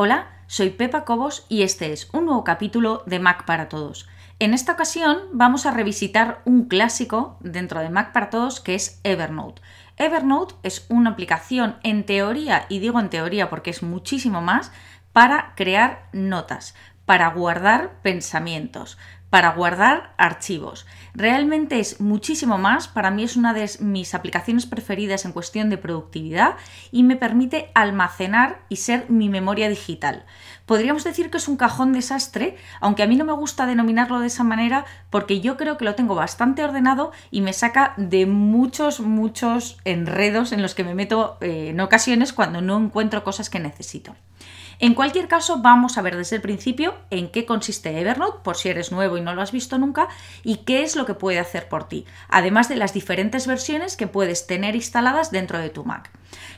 Hola, soy Pepa Cobos y este es un nuevo capítulo de Mac para Todos. En esta ocasión vamos a revisitar un clásico dentro de Mac para Todos que es Evernote. Evernote es una aplicación en teoría, y digo en teoría porque es muchísimo más, para crear notas, para guardar pensamientos, para guardar archivos. Realmente es muchísimo más, para mí es una de mis aplicaciones preferidas en cuestión de productividad y me permite almacenar y ser mi memoria digital. Podríamos decir que es un cajón desastre, aunque a mí no me gusta denominarlo de esa manera porque yo creo que lo tengo bastante ordenado y me saca de muchos, muchos enredos en los que me meto eh, en ocasiones cuando no encuentro cosas que necesito. En cualquier caso, vamos a ver desde el principio en qué consiste Evernote, por si eres nuevo y no lo has visto nunca, y qué es lo que puede hacer por ti, además de las diferentes versiones que puedes tener instaladas dentro de tu Mac.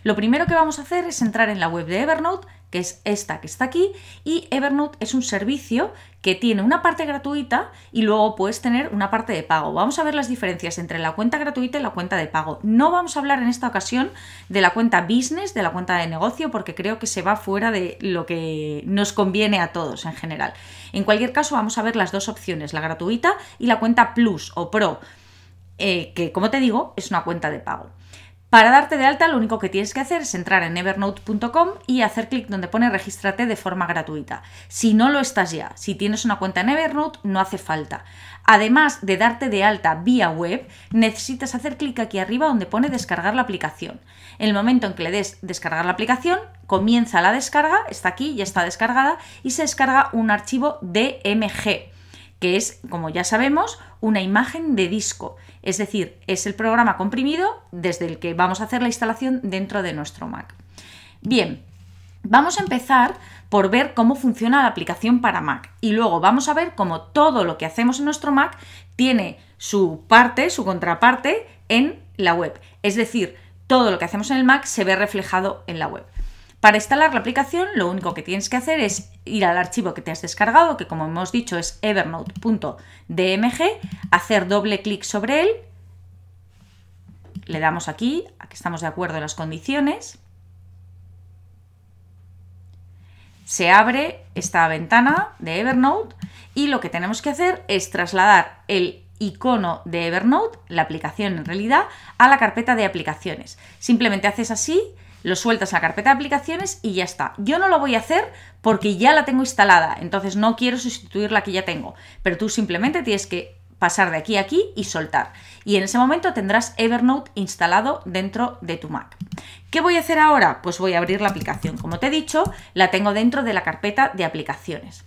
Lo primero que vamos a hacer es entrar en la web de Evernote, que es esta que está aquí, y Evernote es un servicio que tiene una parte gratuita y luego puedes tener una parte de pago. Vamos a ver las diferencias entre la cuenta gratuita y la cuenta de pago. No vamos a hablar en esta ocasión de la cuenta business, de la cuenta de negocio, porque creo que se va fuera de lo que nos conviene a todos en general. En cualquier caso, vamos a ver las dos opciones, la gratuita y la cuenta plus o pro, eh, que como te digo, es una cuenta de pago. Para darte de alta, lo único que tienes que hacer es entrar en evernote.com y hacer clic donde pone regístrate de forma gratuita. Si no lo estás ya, si tienes una cuenta en Evernote, no hace falta. Además de darte de alta vía web, necesitas hacer clic aquí arriba donde pone descargar la aplicación. En el momento en que le des descargar la aplicación, comienza la descarga, está aquí, ya está descargada y se descarga un archivo DMG que es, como ya sabemos, una imagen de disco. Es decir, es el programa comprimido desde el que vamos a hacer la instalación dentro de nuestro Mac. Bien, vamos a empezar por ver cómo funciona la aplicación para Mac y luego vamos a ver cómo todo lo que hacemos en nuestro Mac tiene su parte, su contraparte en la web. Es decir, todo lo que hacemos en el Mac se ve reflejado en la web. Para instalar la aplicación lo único que tienes que hacer es ir al archivo que te has descargado, que como hemos dicho es evernote.dmg, hacer doble clic sobre él, le damos aquí, a que estamos de acuerdo en las condiciones, se abre esta ventana de Evernote y lo que tenemos que hacer es trasladar el icono de Evernote, la aplicación en realidad, a la carpeta de aplicaciones. Simplemente haces así lo sueltas a la carpeta de aplicaciones y ya está. Yo no lo voy a hacer porque ya la tengo instalada, entonces no quiero sustituir la que ya tengo, pero tú simplemente tienes que pasar de aquí a aquí y soltar. Y en ese momento tendrás Evernote instalado dentro de tu Mac. ¿Qué voy a hacer ahora? Pues voy a abrir la aplicación. Como te he dicho, la tengo dentro de la carpeta de aplicaciones.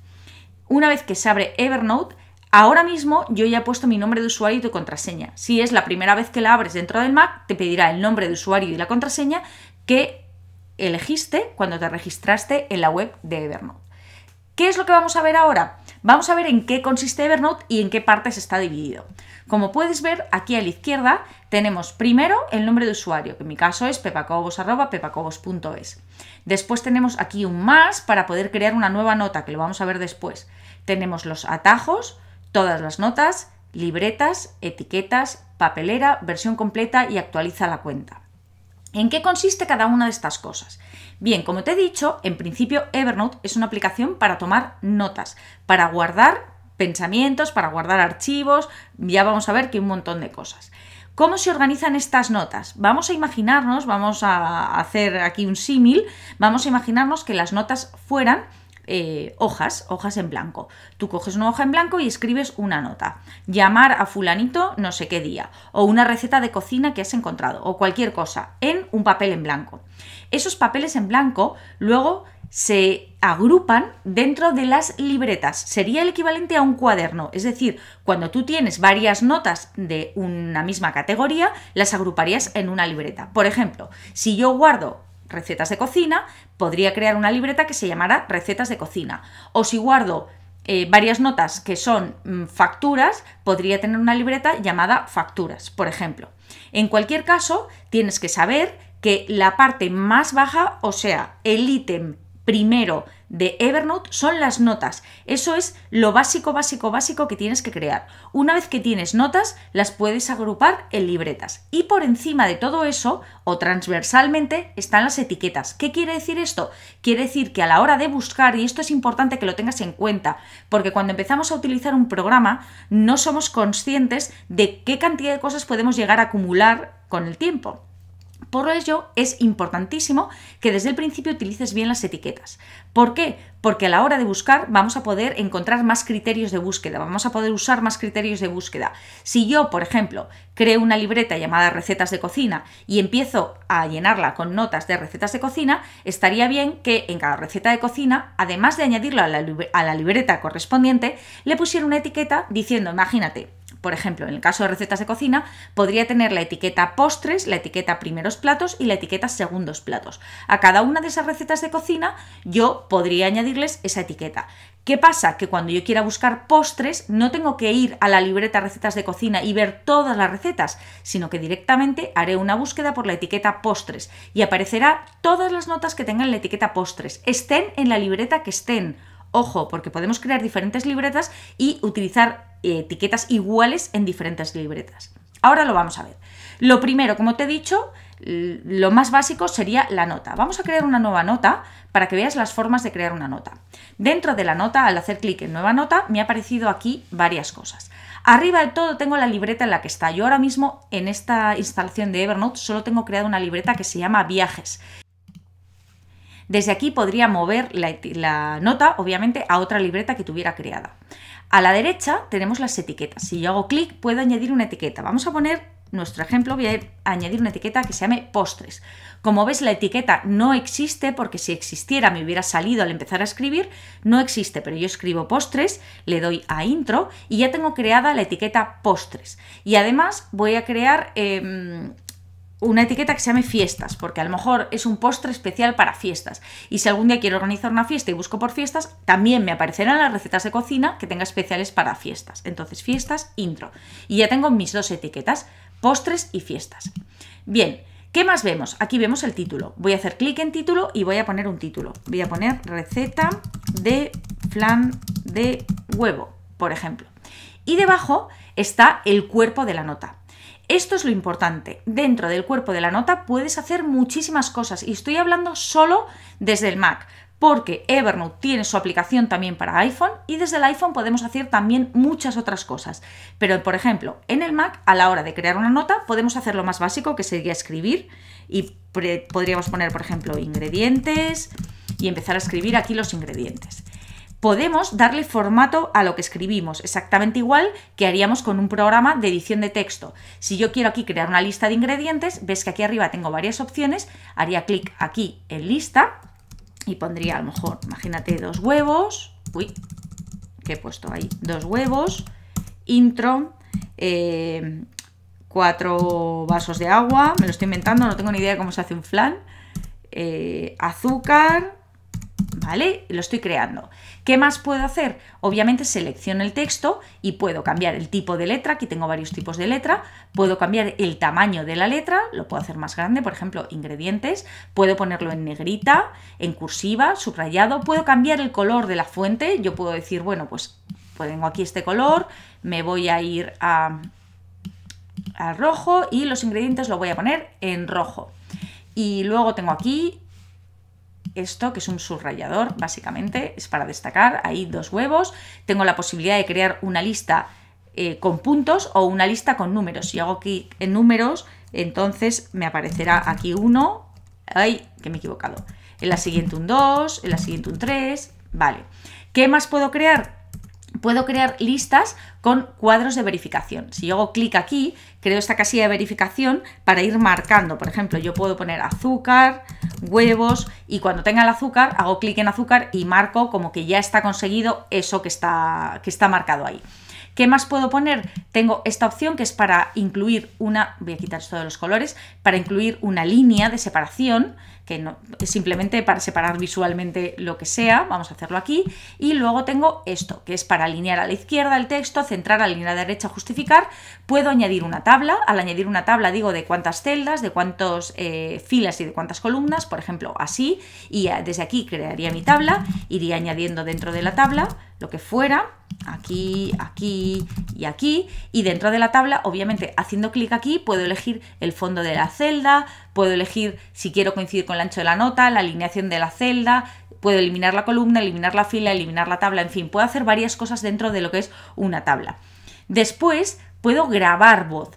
Una vez que se abre Evernote, Ahora mismo yo ya he puesto mi nombre de usuario y tu contraseña. Si es la primera vez que la abres dentro del Mac, te pedirá el nombre de usuario y la contraseña que elegiste cuando te registraste en la web de Evernote. ¿Qué es lo que vamos a ver ahora? Vamos a ver en qué consiste Evernote y en qué partes está dividido. Como puedes ver, aquí a la izquierda tenemos primero el nombre de usuario, que en mi caso es pepacobos.pepacobos.es. Después tenemos aquí un más para poder crear una nueva nota, que lo vamos a ver después. Tenemos los atajos, todas las notas, libretas, etiquetas, papelera, versión completa y actualiza la cuenta. ¿En qué consiste cada una de estas cosas? Bien, como te he dicho, en principio Evernote es una aplicación para tomar notas, para guardar pensamientos, para guardar archivos, ya vamos a ver que un montón de cosas. ¿Cómo se organizan estas notas? Vamos a imaginarnos, vamos a hacer aquí un símil, vamos a imaginarnos que las notas fueran eh, hojas, hojas en blanco. Tú coges una hoja en blanco y escribes una nota. Llamar a fulanito no sé qué día. O una receta de cocina que has encontrado. O cualquier cosa. En un papel en blanco. Esos papeles en blanco luego se agrupan dentro de las libretas. Sería el equivalente a un cuaderno. Es decir, cuando tú tienes varias notas de una misma categoría, las agruparías en una libreta. Por ejemplo, si yo guardo recetas de cocina, podría crear una libreta que se llamara recetas de cocina. O si guardo eh, varias notas que son mm, facturas, podría tener una libreta llamada facturas, por ejemplo. En cualquier caso, tienes que saber que la parte más baja, o sea, el ítem primero de Evernote son las notas. Eso es lo básico, básico, básico que tienes que crear. Una vez que tienes notas, las puedes agrupar en libretas. Y por encima de todo eso, o transversalmente, están las etiquetas. ¿Qué quiere decir esto? Quiere decir que a la hora de buscar, y esto es importante que lo tengas en cuenta, porque cuando empezamos a utilizar un programa, no somos conscientes de qué cantidad de cosas podemos llegar a acumular con el tiempo. Por ello es importantísimo que desde el principio utilices bien las etiquetas. ¿Por qué? Porque a la hora de buscar vamos a poder encontrar más criterios de búsqueda, vamos a poder usar más criterios de búsqueda. Si yo, por ejemplo, creo una libreta llamada recetas de cocina y empiezo a llenarla con notas de recetas de cocina, estaría bien que en cada receta de cocina, además de añadirlo a la, a la libreta correspondiente, le pusiera una etiqueta diciendo, imagínate, por ejemplo, en el caso de recetas de cocina, podría tener la etiqueta postres, la etiqueta primeros platos y la etiqueta segundos platos. A cada una de esas recetas de cocina yo podría añadirles esa etiqueta. ¿Qué pasa? Que cuando yo quiera buscar postres no tengo que ir a la libreta recetas de cocina y ver todas las recetas, sino que directamente haré una búsqueda por la etiqueta postres y aparecerá todas las notas que tengan la etiqueta postres, estén en la libreta que estén Ojo, porque podemos crear diferentes libretas y utilizar eh, etiquetas iguales en diferentes libretas. Ahora lo vamos a ver. Lo primero, como te he dicho, lo más básico sería la nota. Vamos a crear una nueva nota para que veas las formas de crear una nota. Dentro de la nota, al hacer clic en nueva nota, me ha aparecido aquí varias cosas. Arriba de todo tengo la libreta en la que está. Yo ahora mismo en esta instalación de Evernote solo tengo creada una libreta que se llama viajes desde aquí podría mover la, nota, obviamente, a otra libreta que tuviera creada. A la derecha tenemos las etiquetas. Si yo hago clic, puedo añadir una etiqueta. Vamos a poner nuestro ejemplo, voy a añadir una etiqueta que se llame postres. Como ves, la etiqueta no existe porque si existiera me hubiera salido al empezar a escribir, no existe, pero yo escribo postres, le doy a intro y ya tengo creada la etiqueta postres. Y además voy a crear em, una etiqueta que se llame fiestas, porque a lo mejor es un postre especial para fiestas. Y si algún día quiero organizar una fiesta y busco por fiestas, también me aparecerán las recetas de cocina que tenga especiales para fiestas. Entonces, fiestas, intro. Y ya tengo mis dos etiquetas, postres y fiestas. Bien, ¿qué más vemos? Aquí vemos el título. Voy a hacer clic en título y voy a poner un título. Voy a poner receta de flan de huevo, por ejemplo. Y debajo está el cuerpo de la nota. Esto es lo importante. Dentro del cuerpo de la nota puedes hacer muchísimas cosas y estoy hablando solo desde el Mac, porque Evernote tiene su aplicación también para iPhone y desde el iPhone podemos hacer también muchas otras cosas. Pero, por ejemplo, en el Mac, a la hora de crear una nota, podemos hacer lo más básico, que sería escribir, y podríamos poner, por ejemplo, ingredientes y empezar a escribir aquí los ingredientes podemos darle formato a lo que escribimos, exactamente igual que haríamos con un programa de edición de texto. Si yo quiero aquí crear una lista de ingredientes, ves que aquí arriba tengo varias opciones, haría clic aquí en lista y pondría a lo mejor, imagínate, dos huevos, uy, que he puesto ahí, dos huevos, intro, eh, cuatro vasos de agua, me lo estoy inventando, no tengo ni idea de cómo se hace un flan, eh, azúcar, ¿vale? Lo estoy creando. ¿Qué más puedo hacer? Obviamente selecciono el texto y puedo cambiar el tipo de letra, aquí tengo varios tipos de letra, puedo cambiar el tamaño de la letra, lo puedo hacer más grande, por ejemplo, ingredientes, puedo ponerlo en negrita, en cursiva, subrayado, puedo cambiar el color de la fuente, yo puedo decir, bueno, pues, pues tengo aquí este color, me voy a ir a, a rojo y los ingredientes lo voy a poner en rojo. Y luego tengo aquí esto, que es un subrayador, básicamente, es para destacar, hay dos huevos, tengo la posibilidad de crear una lista eh, con puntos o una lista con números. Si hago aquí en números, entonces me aparecerá aquí uno, ay, que me he equivocado, en la siguiente un 2, en la siguiente un 3, vale. ¿Qué más puedo crear? puedo crear listas con cuadros de verificación. Si yo hago clic aquí, creo esta casilla de verificación para ir marcando. Por ejemplo, yo puedo poner azúcar, huevos y cuando tenga el azúcar hago clic en azúcar y marco como que ya está conseguido eso que está, que está marcado ahí. ¿Qué más puedo poner? Tengo esta opción que es para incluir una, voy a quitar de los colores, para incluir una línea de separación que no, es simplemente para separar visualmente lo que sea, vamos a hacerlo aquí, y luego tengo esto, que es para alinear a la izquierda el texto, centrar a la línea derecha, justificar, puedo añadir una tabla, al añadir una tabla digo de cuántas celdas, de cuántas eh, filas y de cuántas columnas, por ejemplo así, y eh, desde aquí crearía mi tabla, iría añadiendo dentro de la tabla, lo que fuera, aquí, aquí y aquí, y dentro de la tabla, obviamente, haciendo clic aquí, puedo elegir el fondo de la celda, puedo elegir si quiero coincidir con el ancho de la nota, la alineación de la celda, puedo eliminar la columna, eliminar la fila, eliminar la tabla, en fin, puedo hacer varias cosas dentro de lo que es una tabla. Después, puedo grabar voz.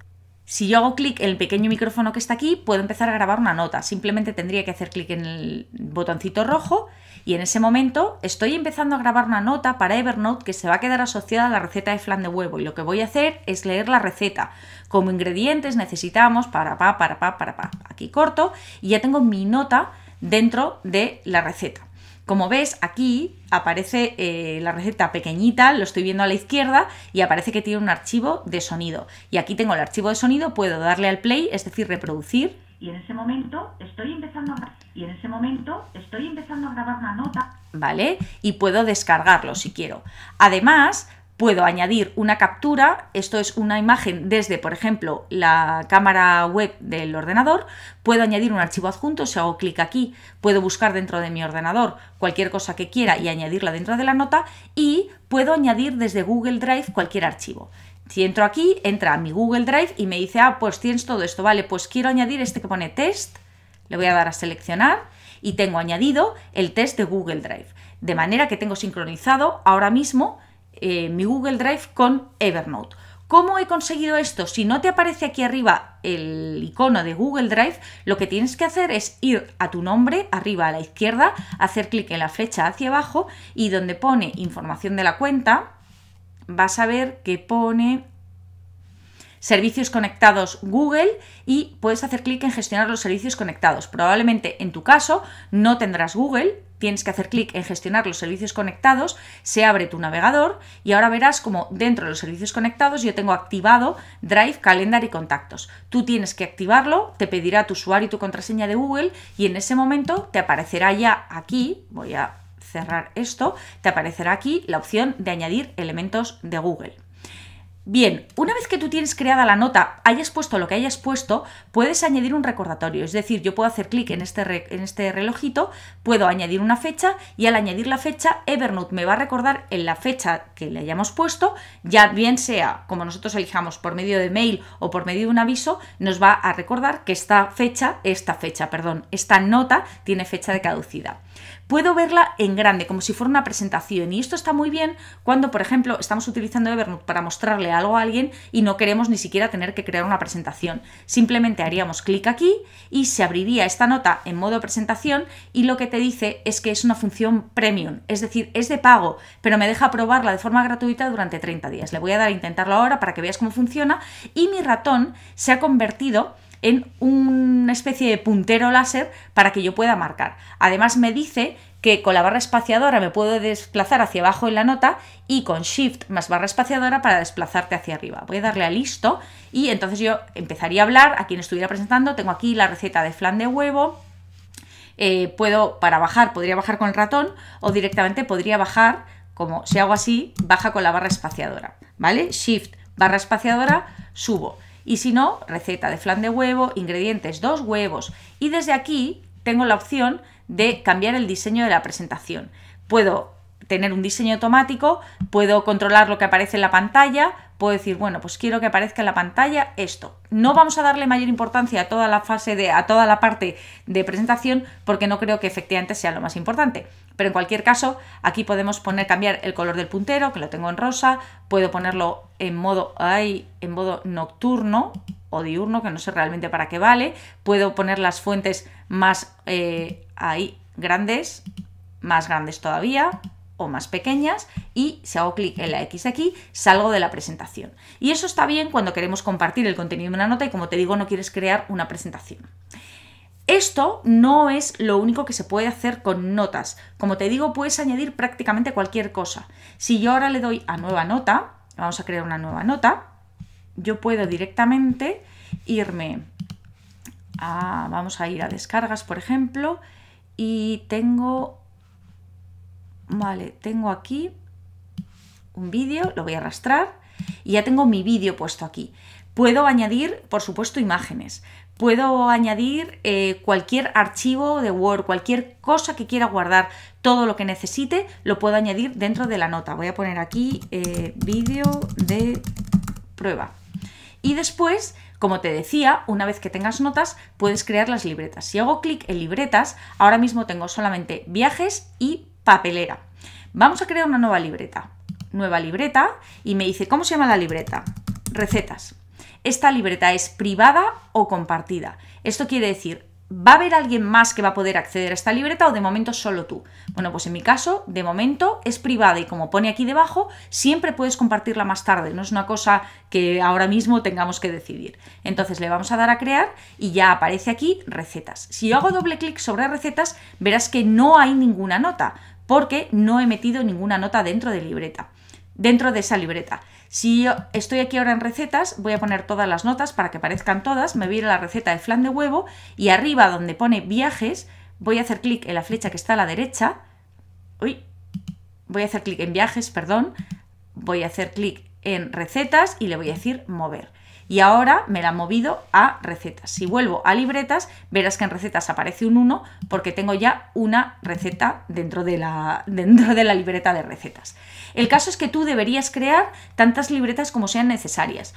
Si yo hago clic en el pequeño micrófono que está aquí, puedo empezar a grabar una nota. Simplemente tendría que hacer clic en el botoncito rojo y en ese momento estoy empezando a grabar una nota para Evernote que se va a quedar asociada a la receta de flan de huevo. Y lo que voy a hacer es leer la receta. Como ingredientes necesitamos para para para pa, para pa. Aquí corto y ya tengo mi nota dentro de la receta. Como ves, aquí aparece eh, la receta pequeñita, lo estoy viendo a la izquierda, y aparece que tiene un archivo de sonido. Y aquí tengo el archivo de sonido, puedo darle al play, es decir, reproducir y en ese momento estoy empezando a, y en ese momento estoy empezando a grabar una nota, ¿vale? Y puedo descargarlo si quiero. Además, puedo añadir una captura, esto es una imagen desde, por ejemplo, la cámara web del ordenador, puedo añadir un archivo adjunto, si hago clic aquí, puedo buscar dentro de mi ordenador cualquier cosa que quiera y añadirla dentro de la nota y puedo añadir desde Google Drive cualquier archivo. Si entro aquí, entra a mi Google Drive y me dice, ah, pues tienes todo esto, vale, pues quiero añadir este que pone test, le voy a dar a seleccionar y tengo añadido el test de Google Drive. De manera que tengo sincronizado ahora mismo eh, mi Google Drive con Evernote. ¿Cómo he conseguido esto? Si no te aparece aquí arriba el icono de Google Drive, lo que tienes que hacer es ir a tu nombre, arriba a la izquierda, hacer clic en la flecha hacia abajo y donde pone información de la cuenta, vas a ver que pone servicios conectados Google y puedes hacer clic en gestionar los servicios conectados. Probablemente en tu caso no tendrás Google, tienes que hacer clic en gestionar los servicios conectados, se abre tu navegador y ahora verás como dentro de los servicios conectados yo tengo activado Drive, Calendar y Contactos. Tú tienes que activarlo, te pedirá tu usuario y tu contraseña de Google y en ese momento te aparecerá ya aquí, voy a cerrar esto, te aparecerá aquí la opción de añadir elementos de Google. Bien, una vez que tú tienes creada la nota, hayas puesto lo que hayas puesto, puedes añadir un recordatorio. Es decir, yo puedo hacer clic en, este en este relojito, puedo añadir una fecha y al añadir la fecha, Evernote me va a recordar en la fecha que le hayamos puesto, ya bien sea como nosotros elijamos por medio de mail o por medio de un aviso, nos va a recordar que esta fecha, esta fecha, perdón, esta nota tiene fecha de caducidad puedo verla en grande, como si fuera una presentación. Y esto está muy bien cuando, por ejemplo, estamos utilizando Evernote para mostrarle algo a alguien y no queremos ni siquiera tener que crear una presentación. Simplemente haríamos clic aquí y se abriría esta nota en modo presentación y lo que te dice es que es una función premium, es decir, es de pago, pero me deja probarla de forma gratuita durante 30 días. Le voy a dar a intentarlo ahora para que veas cómo funciona y mi ratón se ha convertido en una especie de puntero láser para que yo pueda marcar. Además me dice que con la barra espaciadora me puedo desplazar hacia abajo en la nota y con Shift más barra espaciadora para desplazarte hacia arriba. Voy a darle a listo y entonces yo empezaría a hablar a quien estuviera presentando. Tengo aquí la receta de flan de huevo. Eh, puedo, para bajar, podría bajar con el ratón o directamente podría bajar, como si hago así, baja con la barra espaciadora. ¿Vale? Shift, barra espaciadora, subo. Y si no, receta de flan de huevo, ingredientes, dos huevos. Y desde aquí tengo la opción de cambiar el diseño de la presentación. Puedo tener un diseño automático, puedo controlar lo que aparece en la pantalla, puedo decir, bueno, pues quiero que aparezca en la pantalla esto. No vamos a darle mayor importancia a toda la fase de, a toda la parte de presentación, porque no creo que efectivamente sea lo más importante. Pero en cualquier caso, aquí podemos poner, cambiar el color del puntero, que lo tengo en rosa, puedo ponerlo en modo, ay, en modo nocturno o diurno, que no sé realmente para qué vale. Puedo poner las fuentes más eh, ahí grandes, más grandes todavía o más pequeñas y si hago clic en la X aquí, salgo de la presentación. Y eso está bien cuando queremos compartir el contenido de una nota y como te digo, no quieres crear una presentación. Esto no es lo único que se puede hacer con notas. Como te digo, puedes añadir prácticamente cualquier cosa. Si yo ahora le doy a nueva nota, vamos a crear una nueva nota, yo puedo directamente irme a, vamos a ir a descargas, por ejemplo, y tengo Vale, tengo aquí un vídeo, lo voy a arrastrar y ya tengo mi vídeo puesto aquí. Puedo añadir, por supuesto, imágenes. Puedo añadir eh, cualquier archivo de Word, cualquier cosa que quiera guardar, todo lo que necesite, lo puedo añadir dentro de la nota. Voy a poner aquí eh, vídeo de prueba. Y después, como te decía, una vez que tengas notas, puedes crear las libretas. Si hago clic en libretas, ahora mismo tengo solamente viajes y papelera. Vamos a crear una nueva libreta. Nueva libreta y me dice, ¿cómo se llama la libreta? Recetas. Esta libreta es privada o compartida. Esto quiere decir, ¿va a haber alguien más que va a poder acceder a esta libreta o de momento solo tú? Bueno, pues en mi caso, de momento es privada y como pone aquí debajo, siempre puedes compartirla más tarde, no es una cosa que ahora mismo tengamos que decidir. Entonces le vamos a dar a crear y ya aparece aquí recetas. Si yo hago doble clic sobre recetas, verás que no hay ninguna nota porque no he metido ninguna nota dentro de libreta, dentro de esa libreta. Si yo estoy aquí ahora en recetas, voy a poner todas las notas para que parezcan todas, me voy a la receta de flan de huevo y arriba donde pone viajes, voy a hacer clic en la flecha que está a la derecha, uy, voy a hacer clic en viajes, perdón, voy a hacer clic en recetas y le voy a decir mover y ahora me la ha movido a recetas. Si vuelvo a libretas, verás que en recetas aparece un 1 porque tengo ya una receta dentro de la, dentro de la libreta de recetas. El caso es que tú deberías crear tantas libretas como sean necesarias.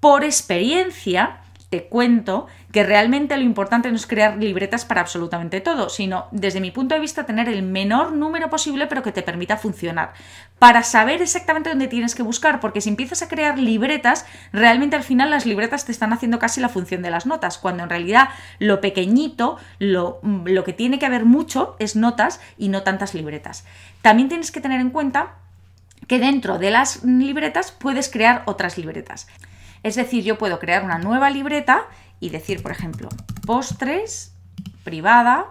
Por experiencia, te cuento que realmente lo importante no es crear libretas para absolutamente todo, sino desde mi punto de vista tener el menor número posible pero que te permita funcionar, para saber exactamente dónde tienes que buscar, porque si empiezas a crear libretas, realmente al final las libretas te están haciendo casi la función de las notas, cuando en realidad lo pequeñito, lo, mm, lo que tiene que haber mucho es notas y no tantas libretas. También tienes que tener en cuenta que dentro de las mm, libretas puedes crear otras libretas. Es decir, yo puedo crear una nueva libreta y decir, por ejemplo, postres, privada,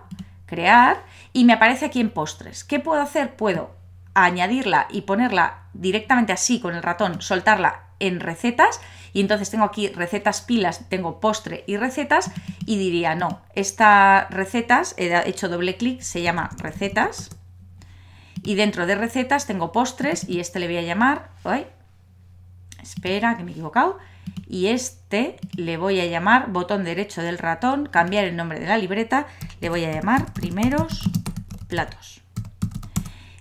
crear, y me aparece aquí en postres. ¿Qué puedo hacer? Puedo añadirla y ponerla directamente así con el ratón, soltarla en recetas y entonces tengo aquí recetas pilas, tengo postre y recetas y diría no, estas recetas, he hecho doble clic, se llama recetas y dentro de recetas tengo postres y este le voy a llamar, ay, espera que me he equivocado, y este le voy a llamar botón derecho del ratón, cambiar el nombre de la libreta, le voy a llamar primeros platos.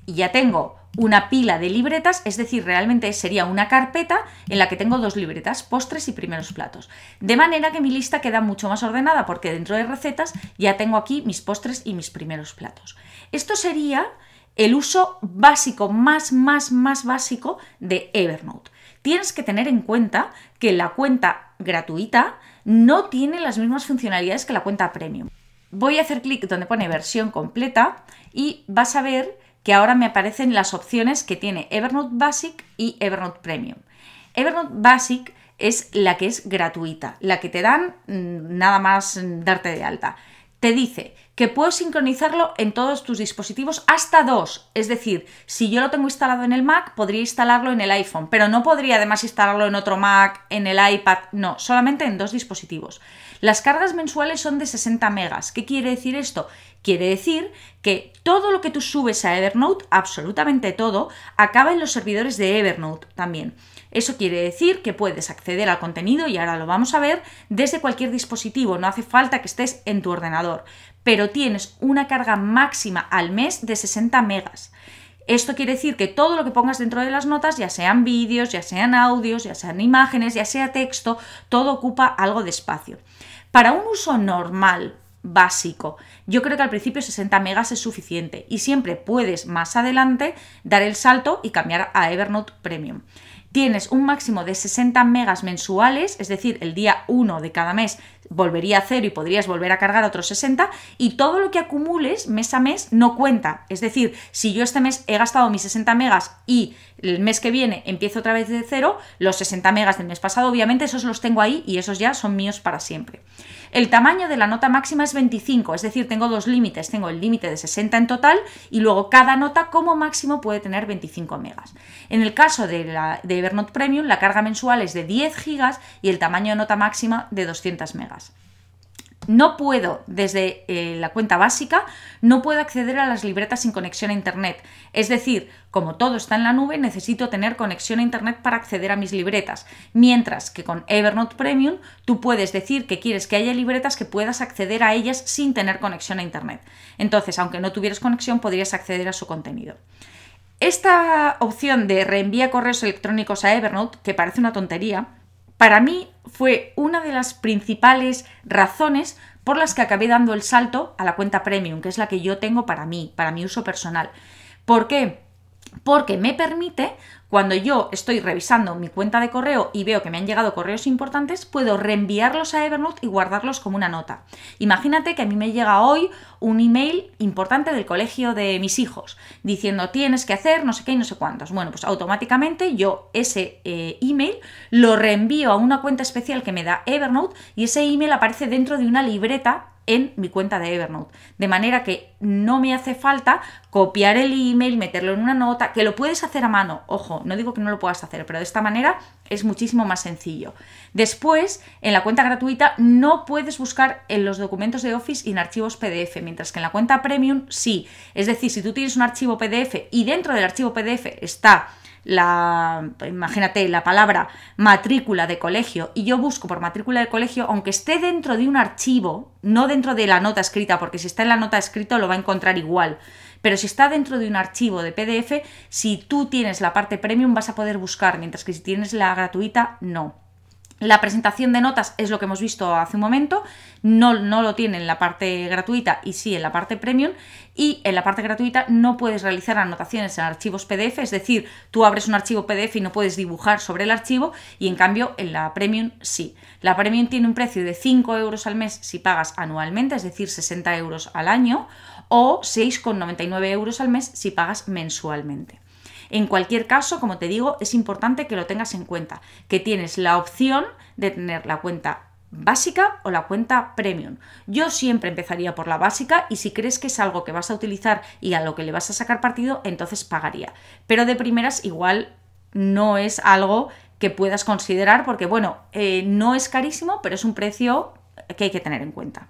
Y ya tengo una pila de libretas, es decir, realmente sería una carpeta en la que tengo dos libretas, postres y primeros platos. De manera que mi lista queda mucho más ordenada porque dentro de recetas ya tengo aquí mis postres y mis primeros platos. Esto sería el uso básico, más, más, más básico de Evernote tienes que tener en cuenta que la cuenta gratuita no tiene las mismas funcionalidades que la cuenta premium. Voy a hacer clic donde pone versión completa y vas a ver que ahora me aparecen las opciones que tiene Evernote Basic y Evernote Premium. Evernote Basic es la que es gratuita, la que te dan mm, nada más mm, darte de alta te dice que puedo sincronizarlo en todos tus dispositivos hasta dos. Es decir, si yo lo tengo instalado en el Mac, podría instalarlo en el iPhone, pero no podría además instalarlo en otro Mac, en el iPad, no, solamente en dos dispositivos. Las cargas mensuales son de 60 megas. ¿Qué quiere decir esto? Quiere decir que todo lo que tú subes a Evernote, absolutamente todo, acaba en los servidores de Evernote también. Eso quiere decir que puedes acceder al contenido, y ahora lo vamos a ver, desde cualquier dispositivo, no hace falta que estés en tu ordenador, pero tienes una carga máxima al mes de 60 megas. Esto quiere decir que todo lo que pongas dentro de las notas, ya sean vídeos, ya sean audios, ya sean imágenes, ya sea texto, todo ocupa algo de espacio. Para un uso normal, básico. Yo creo que al principio 60 megas es suficiente y siempre puedes más adelante dar el salto y cambiar a Evernote Premium tienes un máximo de 60 megas mensuales, es decir, el día 1 de cada mes volvería a cero y podrías volver a cargar otros 60 y todo lo que acumules mes a mes no cuenta. Es decir, si yo este mes he gastado mis 60 megas y el mes que viene empiezo otra vez de cero, los 60 megas del mes pasado obviamente esos los tengo ahí y esos ya son míos para siempre. El tamaño de la nota máxima es 25, es decir, tengo dos límites, tengo el límite de 60 en total y luego cada nota como máximo puede tener 25 megas. En el caso de, la, de Evernote Premium, la carga mensual es de 10 gigas y el tamaño de nota máxima de 200 megas. No puedo, desde eh, la cuenta básica, no puedo acceder a las libretas sin conexión a Internet. Es decir, como todo está en la nube, necesito tener conexión a Internet para acceder a mis libretas. Mientras que con Evernote Premium tú puedes decir que quieres que haya libretas que puedas acceder a ellas sin tener conexión a Internet. Entonces, aunque no tuvieras conexión, podrías acceder a su contenido. Esta opción de reenvía correos electrónicos a Evernote, que parece una tontería, para mí fue una de las principales razones por las que acabé dando el salto a la cuenta premium, que es la que yo tengo para mí, para mi uso personal. ¿Por qué? Porque me permite cuando yo estoy revisando mi cuenta de correo y veo que me han llegado correos importantes, puedo reenviarlos a Evernote y guardarlos como una nota. Imagínate que a mí me llega hoy un email importante del colegio de mis hijos diciendo tienes que hacer no sé qué y no sé cuántos. Bueno, pues automáticamente yo ese eh, email lo reenvío a una cuenta especial que me da Evernote y ese email aparece dentro de una libreta en mi cuenta de Evernote. De manera que no me hace falta copiar el email, meterlo en una nota, que lo puedes hacer a mano. Ojo, no digo que no lo puedas hacer, pero de esta manera es muchísimo más sencillo. Después, en la cuenta gratuita no puedes buscar en los documentos de Office y en archivos PDF, mientras que en la cuenta premium sí. Es decir, si tú tienes un archivo PDF y dentro del archivo PDF está la, imagínate, la palabra matrícula de colegio y yo busco por matrícula de colegio, aunque esté dentro de un archivo, no dentro de la nota escrita, porque si está en la nota escrita lo va a encontrar igual. Pero si está dentro de un archivo de PDF, si tú tienes la parte premium vas a poder buscar, mientras que si tienes la gratuita, no. La presentación de notas es lo que hemos visto hace un momento, no, lo tiene en la parte gratuita y sí en la parte premium. Y en la parte gratuita no puedes realizar anotaciones en archivos PDF, es decir, tú abres un archivo PDF y no puedes dibujar sobre el archivo y en cambio en la premium sí. La premium tiene un precio de 5 euros al mes si pagas anualmente, es decir, 60 euros al año, o 6,99 euros al mes si pagas mensualmente. En cualquier caso, como te digo, es importante que lo tengas en cuenta, que tienes la opción de tener la cuenta básica o la cuenta premium. Yo siempre empezaría por la básica y si crees que es algo que vas a utilizar y a lo que le vas a sacar partido, entonces pagaría. Pero de primeras igual no es algo que puedas considerar porque, bueno, eh, no es carísimo, pero es un precio que hay que tener en cuenta.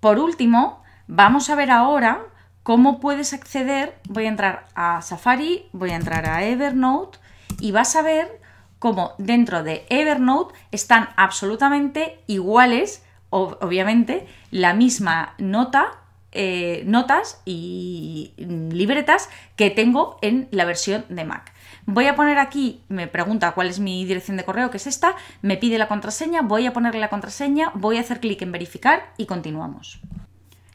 Por último, vamos a ver ahora ¿Cómo puedes acceder? Voy a entrar a Safari, voy a entrar a Evernote y vas a ver cómo dentro de Evernote están absolutamente iguales, obviamente, la misma nota, eh, notas y libretas que tengo en la versión de Mac. Voy a poner aquí, me pregunta cuál es mi dirección de correo, que es esta, me pide la contraseña, voy a ponerle la contraseña, voy a hacer clic en verificar y continuamos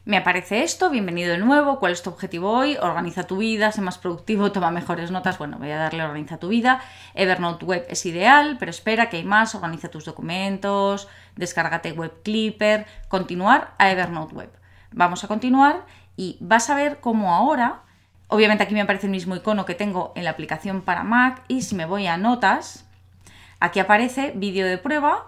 me aparece esto, bienvenido de nuevo, cuál es tu objetivo hoy, organiza tu vida, sé más productivo, toma mejores notas, bueno, voy a darle organiza tu vida, Evernote Web es ideal, pero espera que hay más, organiza tus documentos, descárgate Web Clipper, continuar a Evernote Web. Vamos a continuar y vas a ver cómo ahora, obviamente aquí me aparece el mismo icono que tengo en la aplicación para Mac y si me voy a notas, aquí aparece vídeo de prueba,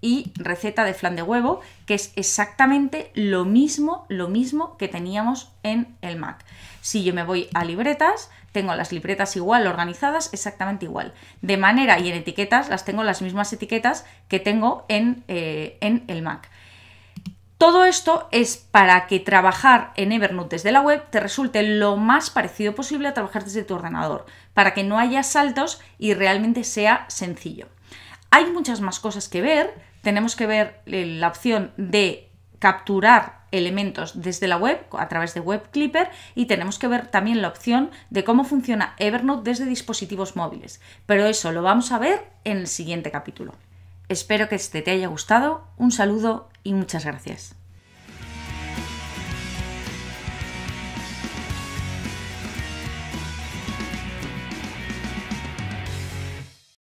y receta de flan de huevo, que es exactamente lo mismo, lo mismo que teníamos en el Mac. Si yo me voy a libretas, tengo las libretas igual organizadas, exactamente igual. De manera y en etiquetas las tengo las mismas etiquetas que tengo en, eh, en el Mac. Todo esto es para que trabajar en Evernote desde la web te resulte lo más parecido posible a trabajar desde tu ordenador, para que no haya saltos y realmente sea sencillo. Hay muchas más cosas que ver, tenemos que ver eh, la opción de capturar elementos desde la web a través de Web Clipper y tenemos que ver también la opción de cómo funciona Evernote desde dispositivos móviles. Pero eso lo vamos a ver en el siguiente capítulo. Espero que este te haya gustado, un saludo y muchas gracias.